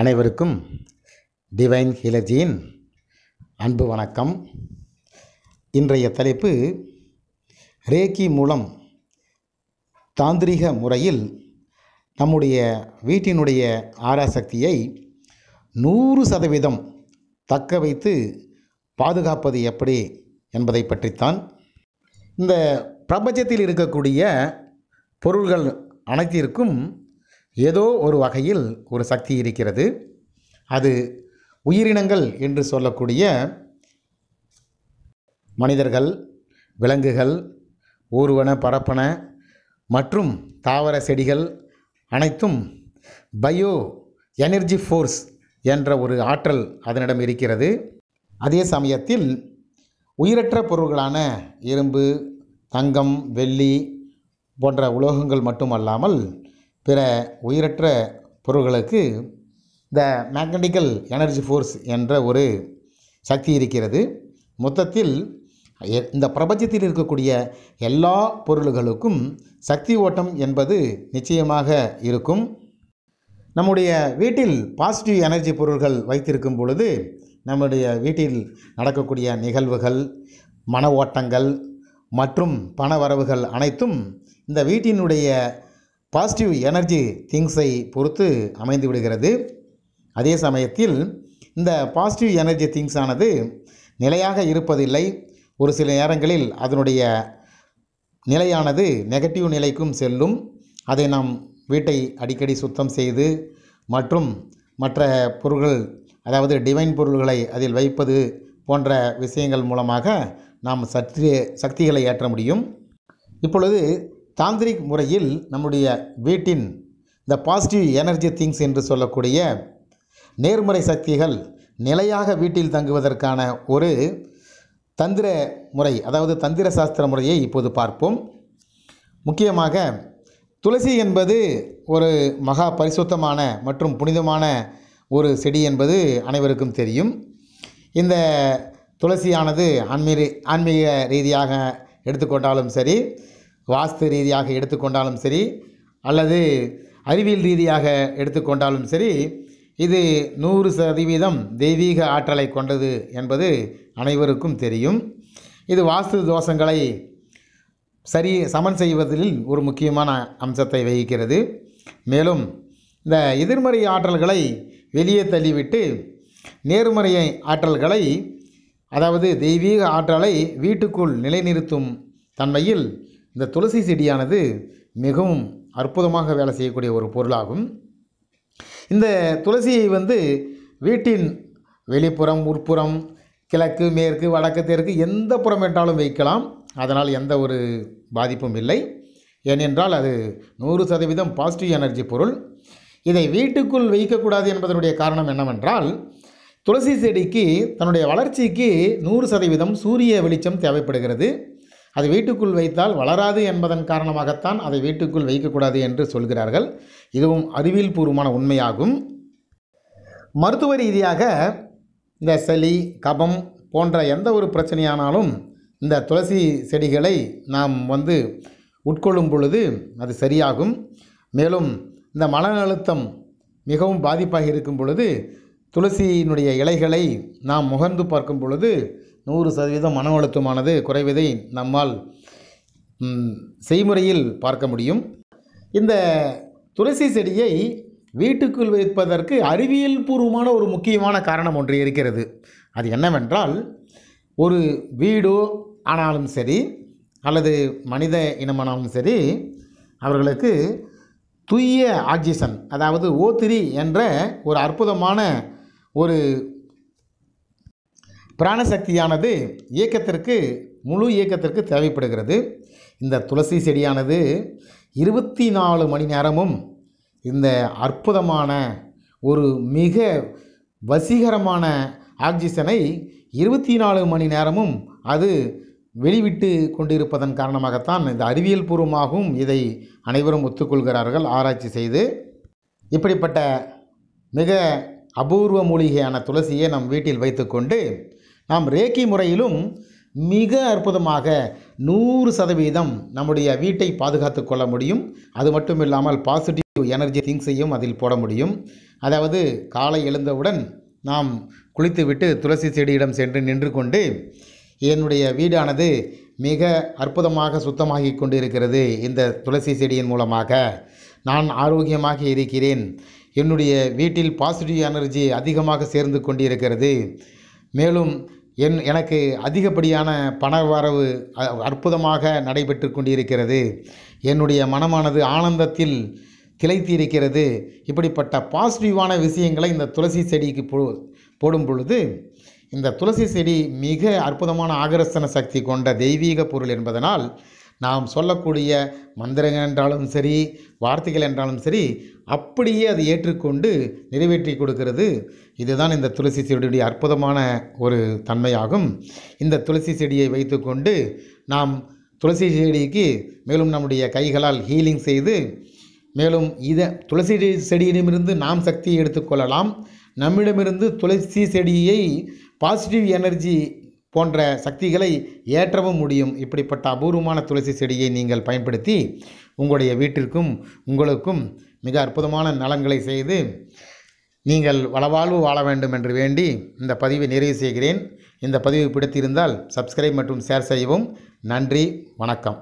அனைவருக்கும் டிவைன் ஹிலஜியின் அன்பு வணக்கம் இன்றைய தலைப்பு ரேக்கி மூலம் தாந்திரிக முறையில் நம்முடைய வீட்டினுடைய ஆராசக்தியை நூறு சதவீதம் தக்க வைத்து பாதுகாப்பது எப்படி என்பதை பற்றித்தான் இந்த பிரபஞ்சத்தில் இருக்கக்கூடிய பொருள்கள் அனைத்திற்கும் ஏதோ ஒரு வகையில் ஒரு சக்தி இருக்கிறது அது உயிரினங்கள் என்று சொல்லக்கூடிய மனிதர்கள் விலங்குகள் ஊர்வன பரப்பன மற்றும் தாவர செடிகள் அனைத்தும் பயோ எனர்ஜி ஃபோர்ஸ் என்ற ஒரு ஆற்றல் அதனிடம் இருக்கிறது அதே சமயத்தில் உயிரற்ற பொருள்களான இரும்பு தங்கம் வெள்ளி போன்ற உலோகங்கள் மட்டுமல்லாமல் பிற உயிரற்ற பொருள்களுக்கு இந்த மேக்னட்டிக்கல் எனர்ஜி ஃபோர்ஸ் என்ற ஒரு சக்தி இருக்கிறது மொத்தத்தில் இந்த பிரபஞ்சத்தில் இருக்கக்கூடிய எல்லா பொருள்களுக்கும் சக்தி ஓட்டம் என்பது நிச்சயமாக இருக்கும் நம்முடைய வீட்டில் பாசிட்டிவ் எனர்ஜி பொருள்கள் வைத்திருக்கும் பொழுது நம்முடைய வீட்டில் நடக்கக்கூடிய நிகழ்வுகள் மன ஓட்டங்கள் மற்றும் பண வரவுகள் அனைத்தும் இந்த வீட்டினுடைய பாசிட்டிவ் எனர்ஜி திங்ஸை பொறுத்து அமைந்து விடுகிறது அதே சமயத்தில் இந்த பாசிட்டிவ் எனர்ஜி திங்ஸ் ஆனது நிலையாக இருப்பதில்லை ஒரு சில நேரங்களில் அதனுடைய நிலையானது நெகட்டிவ் நிலைக்கும் செல்லும் அதை நாம் வீட்டை அடிக்கடி சுத்தம் செய்து மற்றும் மற்ற பொருள்கள் அதாவது டிவைன் பொருள்களை அதில் வைப்பது போன்ற விஷயங்கள் மூலமாக நாம் சக்தி சக்திகளை ஏற்ற முடியும் இப்பொழுது தாந்திரிக் முறையில் நம்முடைய வீட்டின் இந்த பாசிட்டிவ் எனர்ஜி திங்ஸ் என்று சொல்லக்கூடிய நேர்முறை சக்திகள் நிலையாக வீட்டில் தங்குவதற்கான ஒரு தந்திர முறை அதாவது தந்திர சாஸ்திர முறையை இப்போது பார்ப்போம் முக்கியமாக துளசி என்பது ஒரு மகா பரிசுத்தமான மற்றும் புனிதமான ஒரு செடி என்பது அனைவருக்கும் தெரியும் இந்த துளசியானது ஆன்மீக ஆன்மீக ரீதியாக எடுத்துக்கொண்டாலும் சரி வாஸ்து ரீதியாக எடுத்துக்கொண்டாலும் சரி அல்லது அறிவியல் ரீதியாக எடுத்துக்கொண்டாலும் சரி இது நூறு சதவீதம் தெய்வீக ஆற்றலை கொண்டது என்பது அனைவருக்கும் தெரியும் இது வாஸ்து தோஷங்களை சரி சமன் செய்வதில் ஒரு முக்கியமான அம்சத்தை வகிக்கிறது மேலும் இந்த எதிர்மறை ஆற்றல்களை வெளியே தள்ளிவிட்டு நேர்மறை ஆற்றல்களை அதாவது தெய்வீக ஆற்றலை வீட்டுக்குள் நிலைநிறுத்தும் தன்மையில் இந்த துளசி செடியானது மிகவும் அற்புதமாக வேலை செய்யக்கூடிய ஒரு பொருளாகும் இந்த துளசியை வந்து வீட்டின் வெளிப்புறம் உட்புறம் கிழக்கு மேற்கு வடக்கு தெற்கு எந்த புறம் என்றாலும் வைக்கலாம் அதனால் எந்த ஒரு பாதிப்பும் இல்லை ஏனென்றால் அது நூறு சதவீதம் பாசிட்டிவ் எனர்ஜி பொருள் இதை வீட்டுக்குள் வைக்கக்கூடாது என்பதனுடைய காரணம் என்னவென்றால் துளசி செடிக்கு தன்னுடைய வளர்ச்சிக்கு நூறு சதவீதம் சூரிய வெளிச்சம் தேவைப்படுகிறது அது வீட்டுக்குள் வைத்தால் வளராது என்பதன் காரணமாகத்தான் அதை வீட்டுக்குள் வைக்கக்கூடாது என்று சொல்கிறார்கள் இதுவும் அறிவியல் பூர்வமான உண்மையாகும் மருத்துவ ரீதியாக இந்த சளி கபம் போன்ற எந்த ஒரு பிரச்சனையானாலும் இந்த துளசி செடிகளை நாம் வந்து உட்கொள்ளும் பொழுது அது சரியாகும் மேலும் இந்த மன அழுத்தம் மிகவும் பாதிப்பாக இருக்கும் பொழுது துளசியினுடைய இலைகளை நாம் முகர்ந்து பார்க்கும் பொழுது நூறு சதவீதம் மன அழுத்தமானது குறைவதை நம்மால் செய்முறையில் பார்க்க முடியும் இந்த துளசி செடியை வீட்டுக்குள் வைப்பதற்கு அறிவியல் பூர்வமான ஒரு முக்கியமான காரணம் ஒன்று இருக்கிறது அது என்னவென்றால் ஒரு வீடோ ஆனாலும் சரி அல்லது மனித இனமானாலும் சரி அவர்களுக்கு தூய ஆக்சிஜன் அதாவது ஓத்திரி என்ற ஒரு அற்புதமான ஒரு பிராணசக்தியானது இயக்கத்திற்கு முழு இயக்கத்திற்கு தேவைப்படுகிறது இந்த துளசி செடியானது இருபத்தி நாலு மணி நேரமும் இந்த அற்புதமான ஒரு மிக வசீகரமான ஆக்சிஜனை இருபத்தி நாலு மணி நேரமும் அது வெளிவிட்டு கொண்டிருப்பதன் காரணமாகத்தான் இந்த அறிவியல் பூர்வமாகவும் இதை அனைவரும் ஒத்துக்கொள்கிறார்கள் ஆராய்ச்சி செய்து இப்படிப்பட்ட மிக அபூர்வ மூலிகையான துளசியை நம் வீட்டில் வைத்துக்கொண்டு நாம் ரேக்கி முறையிலும் மிக அற்புதமாக நூறு சதவீதம் நம்முடைய வீட்டை பாதுகாத்து கொள்ள முடியும் அது மட்டும் இல்லாமல் பாசிட்டிவ் எனர்ஜி திங்ஸையும் அதில் போட முடியும் அதாவது காலை எழுந்தவுடன் நாம் குளித்துவிட்டு துளசி செடியிடம் சென்று நின்று கொண்டு என்னுடைய வீடானது மிக அற்புதமாக சுத்தமாகி கொண்டிருக்கிறது இந்த துளசி செடியின் மூலமாக நான் ஆரோக்கியமாக இருக்கிறேன் என்னுடைய வீட்டில் பாசிட்டிவ் எனர்ஜி அதிகமாக சேர்ந்து கொண்டிருக்கிறது மேலும் என் எனக்கு அதிகப்படியான பண வரவு அற்புதமாக நடைபெற்று கொண்டிருக்கிறது என்னுடைய மனமானது ஆனந்தத்தில் திளைத்திருக்கிறது இப்படிப்பட்ட பாசிட்டிவான விஷயங்களை இந்த துளசி செடிக்கு போ போடும் பொழுது இந்த துளசி செடி மிக அற்புதமான ஆகரசன சக்தி கொண்ட தெய்வீக பொருள் என்பதனால் நாம் சொல்லக்கூடிய மந்திரங்கள் என்றாலும் சரி வார்த்தைகள் என்றாலும் சரி அப்படியே அதை ஏற்றுக்கொண்டு நிறைவேற்றி கொடுக்கிறது இதுதான் இந்த துளசி செடியுடைய அற்புதமான ஒரு தன்மையாகும் இந்த துளசி செடியை வைத்துக்கொண்டு நாம் துளசி செடிக்கு மேலும் நம்முடைய கைகளால் ஹீலிங் செய்து மேலும் இதை துளசி செடியிடமிருந்து நாம் சக்தியை எடுத்துக்கொள்ளலாம் நம்மிடமிருந்து துளசி செடியை பாசிட்டிவ் எனர்ஜி போன்ற சக்திகளை ஏற்றவும் முடியும் இப்படிப்பட்ட அபூர்வமான துளசி செடியை நீங்கள் பயன்படுத்தி உங்களுடைய வீட்டிற்கும் உங்களுக்கும் மிக அற்புதமான நலன்களை செய்து நீங்கள் வளவாழ்வு வாழ வேண்டும் என்று வேண்டி இந்த பதிவை நிறைவு செய்கிறேன் இந்த பதிவு பிடித்திருந்தால் சப்ஸ்கிரைப் மற்றும் ஷேர் செய்யவும் நன்றி வணக்கம்